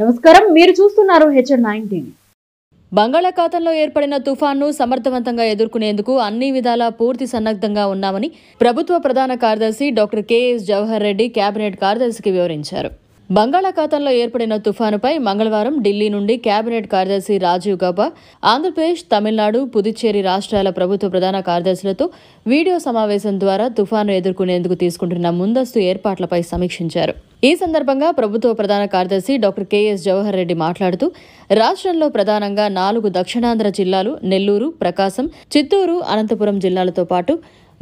నమస్కారం మీరు చూస్తున్నారు హెచ్ఎన్ నైన్ టీవీ బంగాళాఖాతంలో ఏర్పడిన తుఫాన్ను సమర్థవంతంగా ఎదుర్కొనేందుకు అన్ని విధాలా పూర్తి సన్నద్ధంగా ఉన్నామని ప్రభుత్వ ప్రధాన కార్యదర్శి doctor K S Jawahar Reddy cabinet కార్యదర్శికి వివరించారు బంగాళాఖాతంలో ఏర్పడిన తుఫానుపై మంగళవారం ఢిల్లీ నుండి కేబినెట్ కార్యదర్శి రాజీవ్ గౌబా ఆంధ్రప్రదేశ్ తమిళనాడు పుదుచ్చేరి రాష్ట్రాల ప్రభుత్వ ప్రధాన కార్యదర్శులతో వీడియో సమావేశం ద్వారా తుఫాను ఎదుర్కొనేందుకు తీసుకుంటున్న ముందస్తు ఏర్పాట్లపై సమీక్షించారు ఈ సందర్భంగా ప్రభుత్వ ప్రధాన కార్యదర్శి డాక్టర్ కెఎస్ జవహర్ రెడ్డి మాట్లాడుతూ రాష్ట్రంలో ప్రధానంగా నాలుగు దక్షిణాంధ్ర జిల్లాలు నెల్లూరు ప్రకాశం చిత్తూరు అనంతపురం జిల్లాలతో పాటు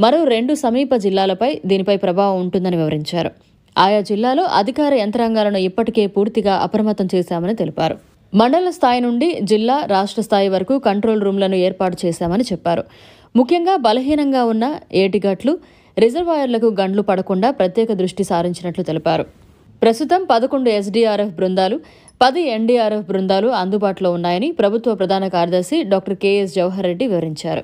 మరో రెండు సమీప జిల్లాలపై దీనిపై ప్రభావం ఉంటుందని వివరించారు ఆయా జిల్లాలో అధికార యంత్రాంగాలను ఇప్పటికే పూర్తిగా అప్రమత్తం చేశామని తెలిపారు మండల స్థాయి నుండి జిల్లా రాష్ట్ర స్థాయి వరకు కంట్రోల్ రూమ్లను ఏర్పాటు చేశామని చెప్పారు ముఖ్యంగా బలహీనంగా ఉన్న ఏటిగట్లు రిజర్వాయర్లకు గండ్లు పడకుండా ప్రత్యేక దృష్టి సారించినట్లు తెలిపారు ప్రస్తుతం పదకొండు ఎస్డీఆర్ఎఫ్ బృందాలు పది ఎన్డీఆర్ఎఫ్ బృందాలు అందుబాటులో ఉన్నాయని ప్రభుత్వ ప్రధాన కార్యదర్శి డాక్టర్ కెఎస్ జవహర్ రెడ్డి వివరించారు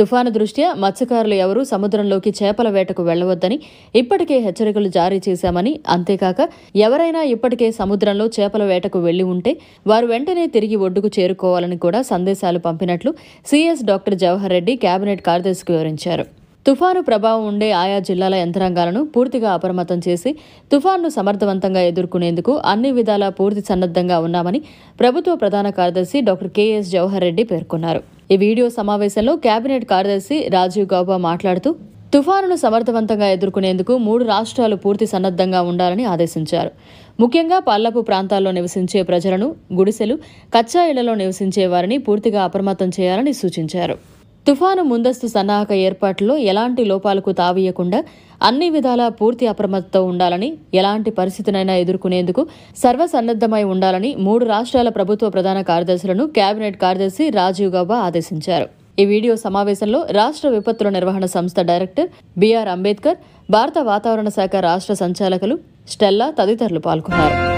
తుఫాను దృష్ట్యా మత్స్యకారులు ఎవరూ సముద్రంలోకి చేపల వేటకు వెళ్లవద్దని ఇప్పటికే హెచ్చరికలు జారీ చేశామని అంతేకాక ఎవరైనా ఇప్పటికే సముద్రంలో చేపల వేటకు వెళ్లి ఉంటే వారు వెంటనే తిరిగి ఒడ్డుకు చేరుకోవాలని కూడా సందేశాలు పంపినట్లు CS doctor Jawahar Reddy cabinet కార్యదర్శికి వివరించారు తుఫాను ప్రభావం ఉండే ఆయా జిల్లాల యంత్రాంగాలను పూర్తిగా అప్రమత్తం చేసి తుఫాన్ను సమర్థవంతంగా ఎదుర్కొనేందుకు అన్ని విధాలా పూర్తి సన్నద్ధంగా ఉన్నామని ప్రభుత్వ ప్రధాన కార్యదర్శి డాక్టర్ కెఎస్ జవహర్ రెడ్డి పేర్కొన్నారు ఈ వీడియో సమావేశంలో కేబినెట్ కార్యదర్శి రాజీవ్ గౌబా మాట్లాడుతూ తుఫానును సమర్థవంతంగా ఎదుర్కొనేందుకు మూడు రాష్ట్రాలు పూర్తి సన్నద్ధంగా ఉండాలని ఆదేశించారు ముఖ్యంగా పల్లపు ప్రాంతాల్లో నివసించే ప్రజలను గుడిసెలు కచ్చా ఇళ్లలో నివసించే వారిని పూర్తిగా అప్రమత్తం చేయాలని సూచించారు తుఫాను ముందస్తు సన్నాహక ఏర్పాట్లో ఎలాంటి లోపాలకు తావీయకుండా అన్ని విధాల పూర్తి అప్రమత్తతో ఉండాలని ఎలాంటి పరిస్థితినైనా ఎదుర్కొనేందుకు సర్వసన్నద్ధమై ఉండాలని మూడు రాష్ట్రాల ప్రభుత్వ ప్రధాన కార్యదర్శులను కేబినెట్ కార్యదర్శి రాజీవ్ గౌబా ఆదేశించారు ఈ వీడియో సమావేశంలో రాష్ట్ర విపత్తుల నిర్వహణ సంస్థ డైరెక్టర్ బీఆర్ అంబేద్కర్ భారత వాతావరణ శాఖ రాష్ట్ర సంచాలకులు స్టెల్లా తదితరులు పాల్గొన్నారు